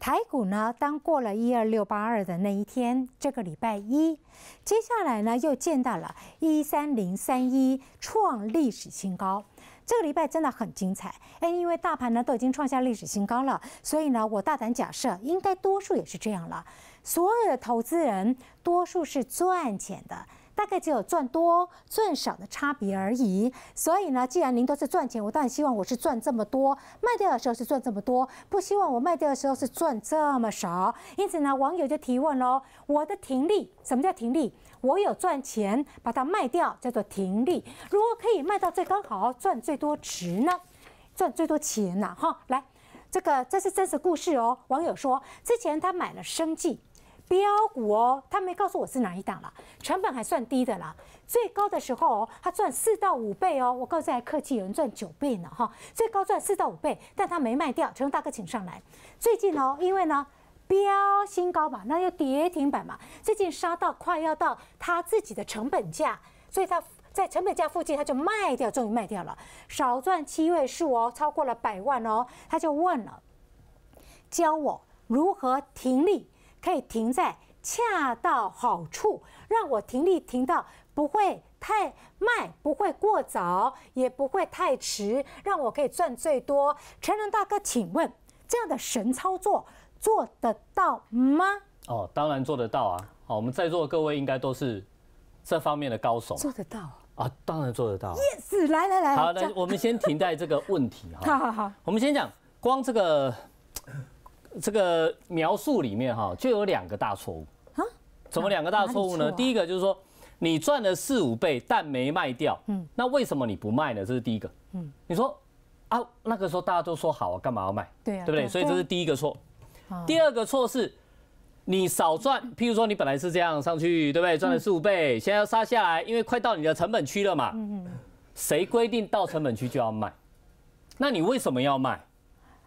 台股呢，当过了一二六八二的那一天，这个礼拜一，接下来呢又见到了一三零三一创历史新高，这个礼拜真的很精彩。哎，因为大盘呢都已经创下历史新高了，所以呢我大胆假设，应该多数也是这样了。所有的投资人多数是赚钱的。大概只有赚多赚少的差别而已，所以呢，既然您都是赚钱，我当然希望我是赚这么多，卖掉的时候是赚这么多，不希望我卖掉的时候是赚这么少。因此呢，网友就提问喽：我的停利，什么叫停利？我有赚钱，把它卖掉叫做停利。如果可以卖到最刚好，赚最多值呢？赚最多钱呐！哈，来，这个这是真实故事哦。网友说，之前他买了生计。标股哦，他没告诉我是哪一档了，成本还算低的啦。最高的时候，他赚四到五倍哦。我诉才客气，有人赚九倍呢哈。最高赚四到五倍，但他没卖掉。陈大哥，请上来。最近哦，因为呢标新高嘛，那又跌停板嘛。最近杀到快要到他自己的成本价，所以他在成本价附近他就卖掉，终于卖掉了，少赚七位数哦，超过了百万哦，他就问了，教我如何停利。可以停在恰到好处，让我停力停到不会太慢，不会过早，也不会太迟，让我可以赚最多。陈人大哥，请问这样的神操作做得到吗？哦，当然做得到啊！好，我们在座的各位应该都是这方面的高手，做得到啊，当然做得到。Yes，来来来，好，那 我们先停在这个问题哈。好好好，我们先讲光这个。这个描述里面哈就有两个大错误。啊？怎么两个大错误呢？第一个就是说，你赚了四五倍，但没卖掉。嗯。那为什么你不卖呢？这是第一个。嗯。你说，啊，那个时候大家都说好，啊，干嘛要卖？对啊。对不对？所以这是第一个错。第二个错是，你少赚。譬如说，你本来是这样上去，对不对？赚了四五倍，现在要杀下来，因为快到你的成本区了嘛。嗯嗯。谁规定到成本区就要卖？那你为什么要卖？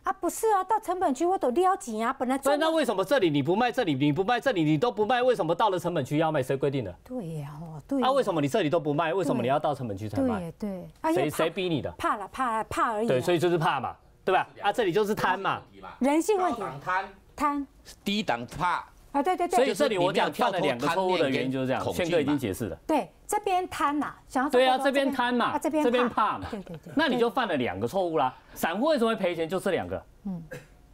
啊，不是啊，到成本区我都撩紧啊，本来。那那为什么这里你不卖？这里你不卖？这里你都不卖，为什么到了成本区要卖？谁规定的？对呀，对。那为什么你这里都不卖？为什么你要到成本区才卖？对对，谁谁逼你的？怕了，怕怕而已。对，所以就是怕嘛，对吧？啊，这里就是贪嘛，人性问题。贪贪低档怕。啊对对对，所以这里我讲跳的两个错误的原因就是这样，宪哥已经解释了。对，这边贪呐，想要对啊，这边贪嘛，这边怕嘛。对对对。那你就犯了两个错误啦。散户为什么会赔钱？就这两个。嗯。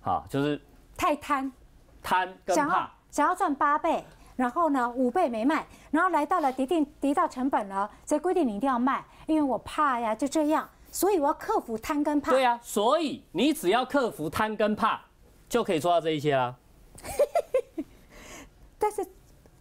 好，就是。太贪。贪跟怕。想要赚八倍，然后呢五倍没卖，然后来到了跌定跌到成本了，这规定你一定要卖，因为我怕呀，就这样，所以我要克服贪跟怕。对啊，所以你只要克服贪跟怕，就可以做到这一些啦。但是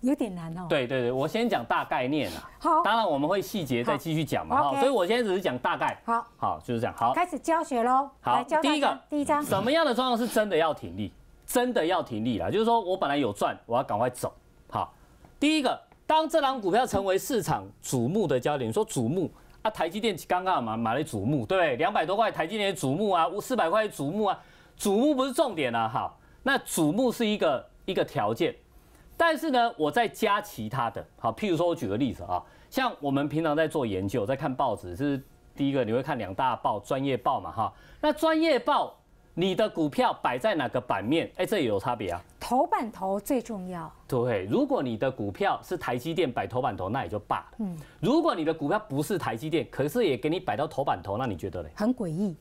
有点难哦。对对对，我先讲大概念啊。好，当然我们会细节再继续讲嘛哈。所以我现在只是讲大概。好，好就是这样。好，开始教学喽。好，第一个，第一张什么样的状况是真的要停利，真的要停利了？就是说我本来有赚，我要赶快走。好，第一个，当这档股票成为市场瞩目的焦点，说瞩目啊，台积电刚刚买买了瞩目，对不对？两百多块台积电瞩目啊，五四百块瞩目啊，瞩目不是重点啊，好，那瞩目是一个一个条件。但是呢，我再加其他的，好，譬如说我举个例子啊，像我们平常在做研究，在看报纸，是第一个你会看两大报、专业报嘛，哈，那专业报你的股票摆在哪个版面，哎，这也有差别啊。头版头最重要。对，如果你的股票是台积电摆头版头，那也就罢了。嗯。如果你的股票不是台积电，可是也给你摆到头版头，那你觉得呢？很诡异。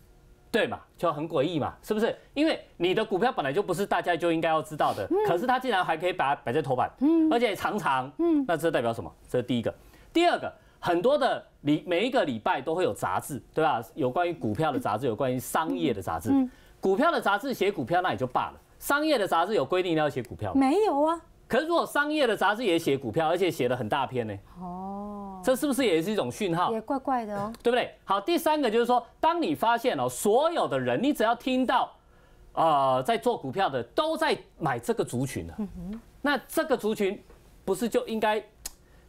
对嘛，就很诡异嘛，是不是？因为你的股票本来就不是大家就应该要知道的，可是它竟然还可以摆摆在头版，嗯，而且常常，嗯，那这代表什么？这是第一个。第二个，很多的礼每一个礼拜都会有杂志，对吧？有关于股票的杂志，有关于商业的杂志。嗯，股票的杂志写股票那也就罢了，商业的杂志有规定要写股票吗？没有啊。可是如果商业的杂志也写股票，而且写了很大篇呢？哦。这是不是也是一种讯号？也怪怪的哦，对不对？好，第三个就是说，当你发现哦，所有的人，你只要听到，呃，在做股票的都在买这个族群的，那这个族群不是就应该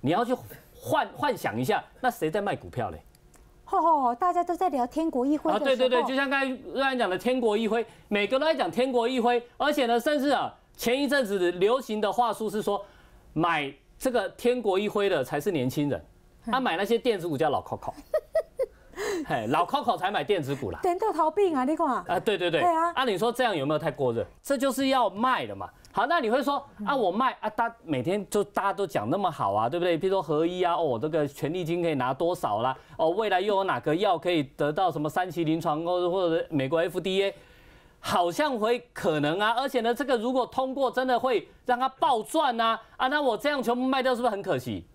你要去幻幻想一下，那谁在卖股票嘞？吼吼，大家都在聊“天国一辉啊，对对对，就像刚才刚才讲的“天国一辉，每个都在讲“天国一辉，而且呢，甚至啊，前一阵子流行的话术是说，买这个“天国一辉的才是年轻人。他买那些电子股叫老 COCO，老 COCO 才买电子股啦，到逃病啊，你看啊，啊，对对对，啊，按理说这样有没有太过热？这就是要卖的嘛。好，那你会说啊，我卖啊，大每天就大家都讲那么好啊，对不对？比如说合一啊，哦，这个权利金可以拿多少啦？哦，未来又有哪个药可以得到什么三期临床哦，或者美国 FDA 好像会可能啊，而且呢，这个如果通过，真的会让它暴赚呐啊，那我这样全部卖掉是不是很可惜？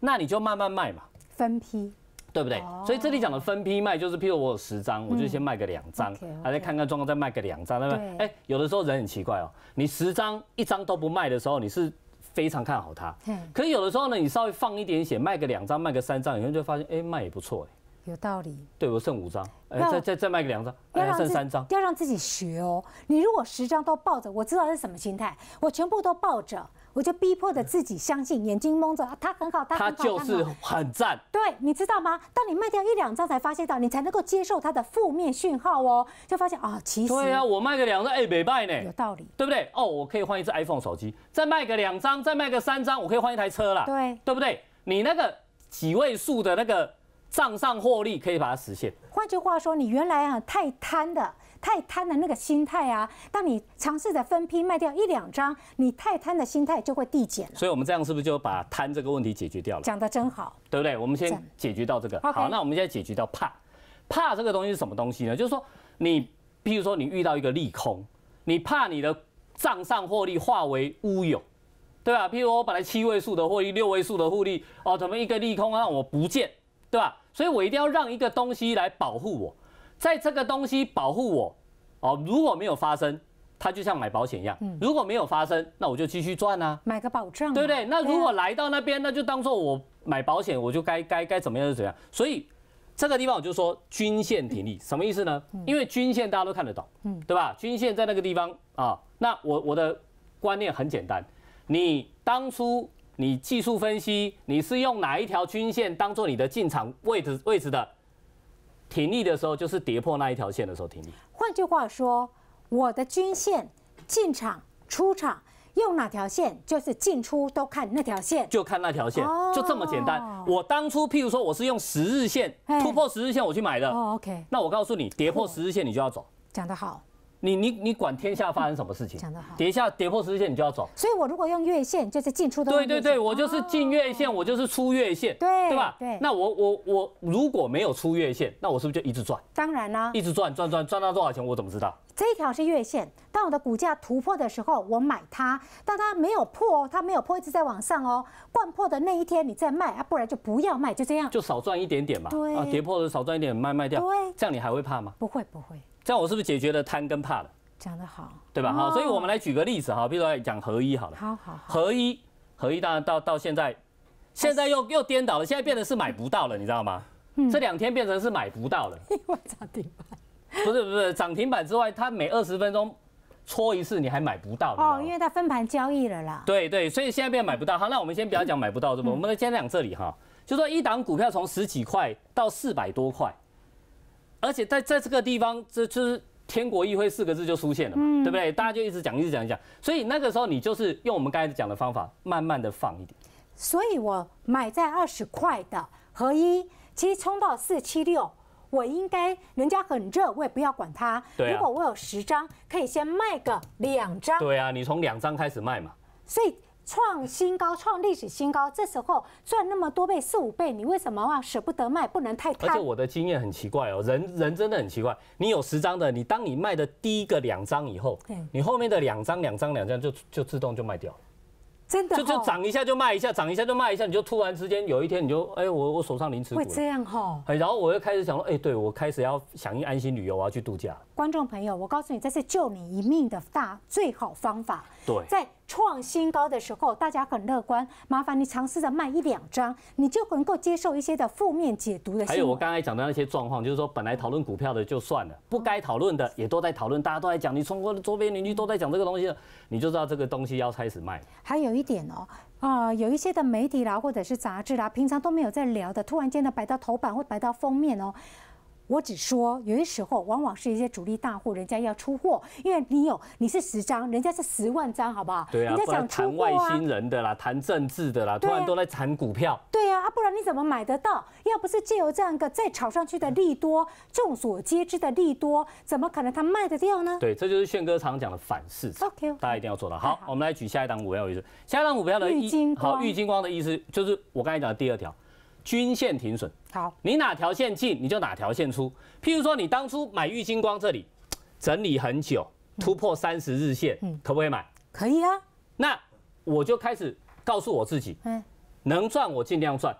那你就慢慢卖嘛，分批，对不对？所以这里讲的分批卖，就是譬如我有十张，我就先卖个两张，还再看看状况，再卖个两张，对不对？哎，有的时候人很奇怪哦，你十张一张都不卖的时候，你是非常看好它。可是有的时候呢，你稍微放一点血，卖个两张，卖个三张，有人就发现，哎，卖也不错，哎。有道理。对，我剩五张，哎，再再再卖个两张，哎，剩三张。要让自己学哦，你如果十张都抱着，我知道是什么心态，我全部都抱着。我就逼迫着自己相信，眼睛蒙着，他很好，他很好，就是很赞。对，你知道吗？当你卖掉一两张，才发现到你才能够接受他的负面讯号哦，就发现啊，其实对啊，我卖个两张，哎，没卖呢。有道理，对不对？哦，我可以换一只 iPhone 手机，再卖个两张，再卖个三张，我可以换一台车了。对，对不对？你那个几位数的那个账上获利，可以把它实现。换句话说，你原来啊太贪的。太贪的那个心态啊，当你尝试着分批卖掉一两张，你太贪的心态就会递减了。所以，我们这样是不是就把贪这个问题解决掉了？讲的真好，对不对？我们先解决到这个。好，那我们现在解决到怕，怕这个东西是什么东西呢？就是说，你譬如说，你遇到一个利空，你怕你的账上获利化为乌有，对吧？譬如我本来七位数的获利，六位数的获利，哦，怎么一个利空让我不见，对吧？所以我一定要让一个东西来保护我。在这个东西保护我，哦，如果没有发生，它就像买保险一样，如果没有发生，那我就继续赚啊，买个保障，对不对？那如果来到那边，那就当做我买保险，我就该该该怎么样就怎样。所以这个地方我就说均线体力什么意思呢？因为均线大家都看得懂，对吧？均线在那个地方啊，那我我的观念很简单，你当初你技术分析，你是用哪一条均线当做你的进场位置位置的？停利的时候就是跌破那一条线的时候停利。换句话说，我的均线进场、出场用哪条线，就是进出都看那条线，就看那条线，就这么简单。我当初譬如说，我是用十日线突破十日线我去买的。OK，那我告诉你，跌破十日线你就要走。讲得好。你你你管天下发生什么事情？讲得好，跌下跌破十日线你就要走。所以我如果用月线，就是进出的。对对对，我就是进月线，我就是出月线，对对吧？对。那我我我如果没有出月线，那我是不是就一直赚？当然啦。一直赚赚赚赚到多少钱我怎么知道？这一条是月线，当我的股价突破的时候我买它，当它没有破，它没有破一直在往上哦，灌破的那一天你再卖，啊，不然就不要卖，就这样。就少赚一点点嘛。对。啊，跌破了少赚一点卖卖掉。对。这样你还会怕吗？不会不会。那我是不是解决了贪跟怕了？讲得好，对吧？好，所以我们来举个例子哈，比如说讲合一好了。好好好，合一合一，当然到到现在，现在又又颠倒了，现在变成是买不到了，你知道吗？这两天变成是买不到了。因为涨停板。不是不是涨停板之外，它每二十分钟戳一次，你还买不到。哦，因为它分盘交易了啦。对对，所以现在变买不到。好，那我们先不要讲买不到，对不？我们来先讲这里哈，就说一档股票从十几块到四百多块。而且在在这个地方，这就是“天国议会”四个字就出现了嘛，对不对？大家就一直讲，一直讲，讲。所以那个时候，你就是用我们刚才讲的方法，慢慢的放一点。所以我买在二十块的合一，其实冲到四七六，我应该人家很热，我也不要管它。如果我有十张，可以先卖个两张。对啊，你从两张开始卖嘛。所以。创新高，创历史新高，这时候赚那么多倍四五倍，你为什么舍不得卖？不能太贪。而且我的经验很奇怪哦，人人真的很奇怪。你有十张的，你当你卖的第一个两张以后，你后面的两张、两张、两张就就自动就卖掉了，真的就就涨一下就卖一下，涨一下就卖一下，你就突然之间有一天你就哎，我我手上零持股会这样哈？哎，然后我又开始想说，哎，对我开始要响应安心旅游要去度假。观众朋友，我告诉你，这是救你一命的大最好方法。对，在。创新高的时候，大家很乐观。麻烦你尝试着卖一两张，你就能够接受一些的负面解读的。还有我刚才讲的那些状况，就是说本来讨论股票的就算了，不该讨论的也都在讨论，大家都在讲。你通过周边邻居都在讲这个东西了，你就知道这个东西要开始卖。还有一点哦，啊，有一些的媒体啦或者是杂志啦，平常都没有在聊的，突然间的摆到头版或摆到封面哦。我只说，有些时候往往是一些主力大户人家要出货，因为你有你是十张，人家是十万张，好不好？对啊。人家想出啊。谈外星人的啦，谈政治的啦，突然都在谈股票。对啊，不然你怎么买得到？要不是借由这样一个再炒上去的利多，众所皆知的利多，怎么可能他卖得掉呢？对，这就是炫哥常讲的反市场。OK，大家一定要做到。好，我们来举下一档股票的意思。下一档股票的意金，好，郁金光的意思就是我刚才讲的第二条。均线停损，好，你哪条线进你就哪条线出。譬如说，你当初买玉金光这里，整理很久，突破三十日线，可不可以买？可以啊。那我就开始告诉我自己，嗯，能赚我尽量赚，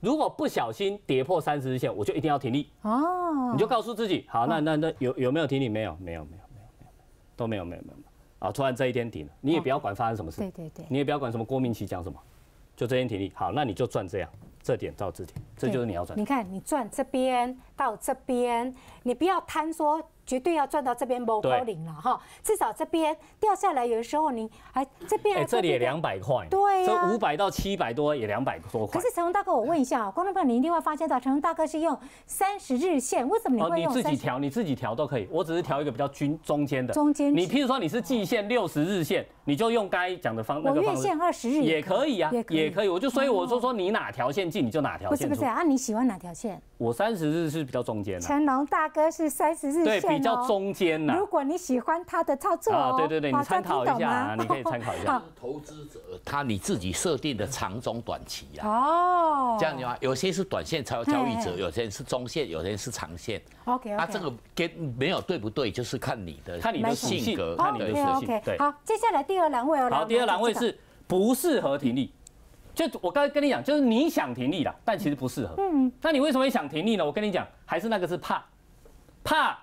如果不小心跌破三十日线，我就一定要停利。哦，你就告诉自己，好，那那那有有没有停利？没有，没有，没有，没有，没有，都没有，没有，没有，啊，突然这一天停了，你也不要管发生什么事，对对对，你也不要管什么郭明奇讲什么。就这边体力好，那你就转这样，这点到这点，这就是你要转。你看，你转这边到这边，你不要贪说。绝对要赚到这边摸高岭了哈，至少这边掉下来，有的时候你还这边还。哎，这里两百块。对呀。这五百到七百多也两百多块。可是成龙大哥，我问一下啊，观众朋友，你一定会发现到成龙大哥是用三十日线，为什么你会用？哦，你自己调，你自己调都可以，我只是调一个比较均中间的。中间。你譬如说你是季线六十日线，你就用该讲的方那个方式。我月线二十日也可以啊，也可以。我就所以我就说你哪条线进你就哪条。不是不是，啊你喜欢哪条线？我三十日是比较中间的。成龙大哥是三十日线。比较中间呐。如果你喜欢他的操作，啊，对对对，你参考一下，你可以参考一下。投资者他你自己设定的长中短期啊。哦。这样的话，有些是短线操交易者，有些是中线，有些是长线。OK OK。那这个跟没有对不对，就是看你的，看你的性格，看你的个性。对。好，接下来第二栏位哦。好，第二栏位是不适合停利。就我刚才跟你讲，就是你想停利啦，但其实不适合。嗯。那你为什么想停利呢？我跟你讲，还是那个是怕，怕。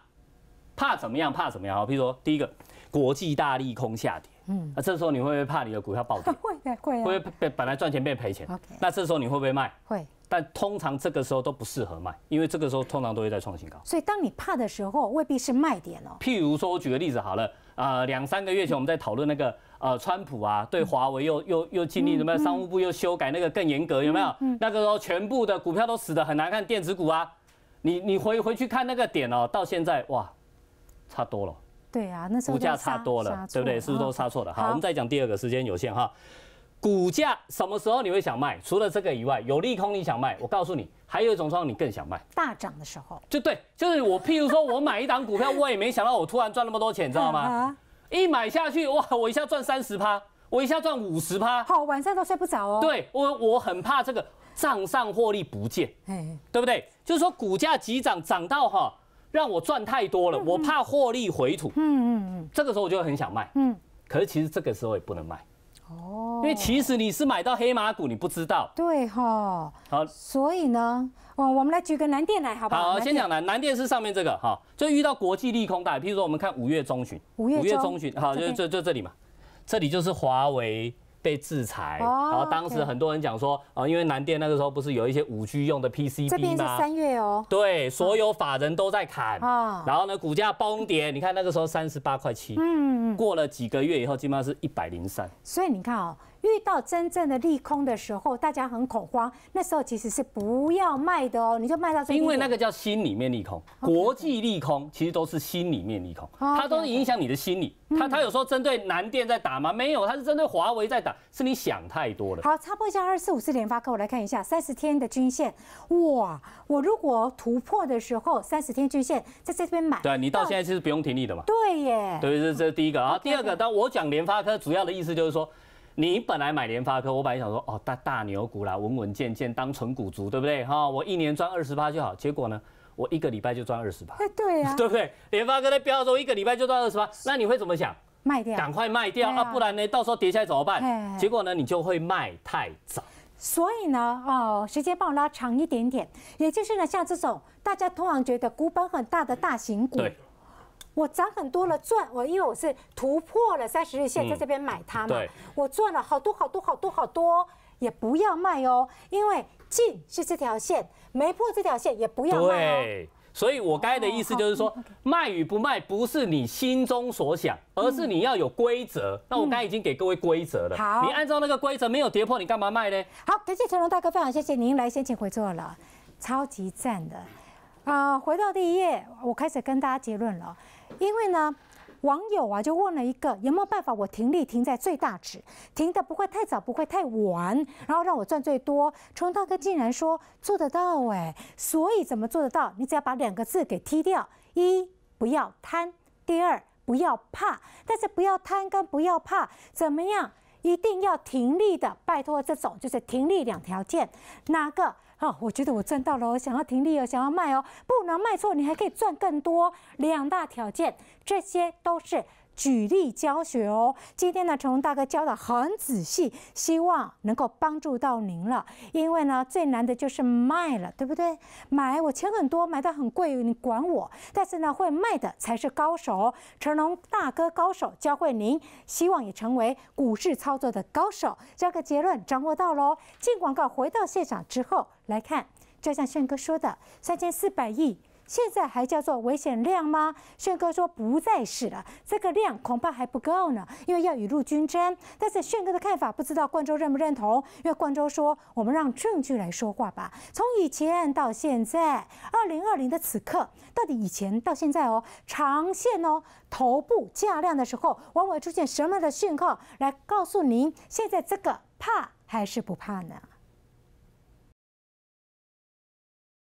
怕怎么样？怕怎么样？啊，比如说第一个国际大利空下跌，嗯，那这时候你会不会怕你的股票暴跌？会的，会的。会不被本来赚钱变赔钱？OK。那这时候你会不会卖？会。但通常这个时候都不适合卖，因为这个时候通常都会在创新高。所以当你怕的时候，未必是卖点哦。譬如说，我举个例子好了，呃，两三个月前我们在讨论那个呃，川普啊，对华为又又又经历什么？商务部又修改那个更严格，有没有？嗯。那个时候全部的股票都死的很难看，电子股啊，你你回回去看那个点哦，到现在哇。差多了，对啊，那股价差多了，对不对？是不是都差错了？好，我们再讲第二个，时间有限哈。股价什么时候你会想卖？除了这个以外，有利空你想卖，我告诉你，还有一种状况你更想卖。大涨的时候。就对，就是我，譬如说我买一档股票，我也没想到我突然赚那么多钱，知道吗？一买下去哇，我一下赚三十趴，我一下赚五十趴。好，晚上都睡不着哦。对我，我很怕这个账上获利不见，对不对？就是说股价急涨，涨到哈。让我赚太多了，我怕获利回吐。嗯嗯嗯，这个时候我就很想卖。嗯，可是其实这个时候也不能卖。哦，因为其实你是买到黑马股，你不知道。对哈。好，所以呢，我我们来举个蓝电来，好不好？好，先讲蓝蓝电是上面这个哈，就遇到国际利空大，譬如说我们看五月中旬，五月中旬，好，就就就这里嘛，这里就是华为。被制裁，然后当时很多人讲说，啊，因为南电那个时候不是有一些五 G 用的 PCB 吗？这边是三月哦。对，所有法人都在砍啊，然后呢，股价崩跌。你看那个时候三十八块七，嗯，过了几个月以后，基本上是一百零三。所以你看哦。遇到真正的利空的时候，大家很恐慌。那时候其实是不要卖的哦，你就卖到这因为那个叫心里面利空，国际利空其实都是心里面利空，它都是影响你的心理。它它有时候针对南电在打吗？没有，它是针对华为在打。是你想太多了。好，插播一下二四五四联发科，我来看一下三十天的均线。哇，我如果突破的时候，三十天均线在这边买，对，你到现在其是不用停利的嘛。对耶。对，这这是第一个啊。第二个，当我讲联发科主要的意思就是说。你本来买联发科，我本来想说，哦，大大牛股啦，稳稳健健当纯股族，对不对哈？我一年赚二十八就好。结果呢，我一个礼拜就赚二十八。哎，对呀，对不对？联发科在飙的时候，一个礼拜就赚二十八，那你会怎么想？卖掉，赶快卖掉啊！不然呢，到时候跌下来怎么办？结果呢，你就会卖太早。所以呢，哦，时间帮我拉长一点点，也就是呢，像这种大家通常觉得股本很大的大型股。我涨很多了，赚我因为我是突破了三十日线，在这边买它嘛，我赚了好多好多好多好多，也不要卖哦，因为进是这条线，没破这条线也不要卖哦。所以我刚才的意思就是说，卖与不卖不是你心中所想，而是你要有规则。那我刚才已经给各位规则了，你按照那个规则，没有跌破你干嘛卖呢？好，感谢成龙大哥，非常谢谢您来先请回座了，超级赞的。啊，回到第一页，我开始跟大家结论了。因为呢，网友啊就问了一个有没有办法，我停利停在最大值，停的不会太早，不会太晚，然后让我赚最多。冲大哥竟然说做得到哎，所以怎么做得到？你只要把两个字给踢掉，一不要贪，第二不要怕。但是不要贪跟不要怕怎么样？一定要停利的，拜托这种就是停利两条件，哪个？哦，我觉得我赚到了，我想要停利哦，想要卖哦，不能卖错，你还可以赚更多。两大条件，这些都是。举例教学哦，今天呢成龙大哥教的很仔细，希望能够帮助到您了。因为呢最难的就是卖了，对不对？买我钱很多，买的很贵，你管我。但是呢会卖的才是高手。成龙大哥高手教会您，希望也成为股市操作的高手。这个结论掌握到喽。进广告回到现场之后来看，就像炫哥说的，三千四百亿。现在还叫做危险量吗？炫哥说不再是了，这个量恐怕还不够呢，因为要雨露均沾。但是炫哥的看法，不知道冠州认不认同？因为冠州说，我们让证据来说话吧。从以前到现在，二零二零的此刻，到底以前到现在哦，长线哦，头部价量的时候，往往出现什么的讯号来告诉您，现在这个怕还是不怕呢？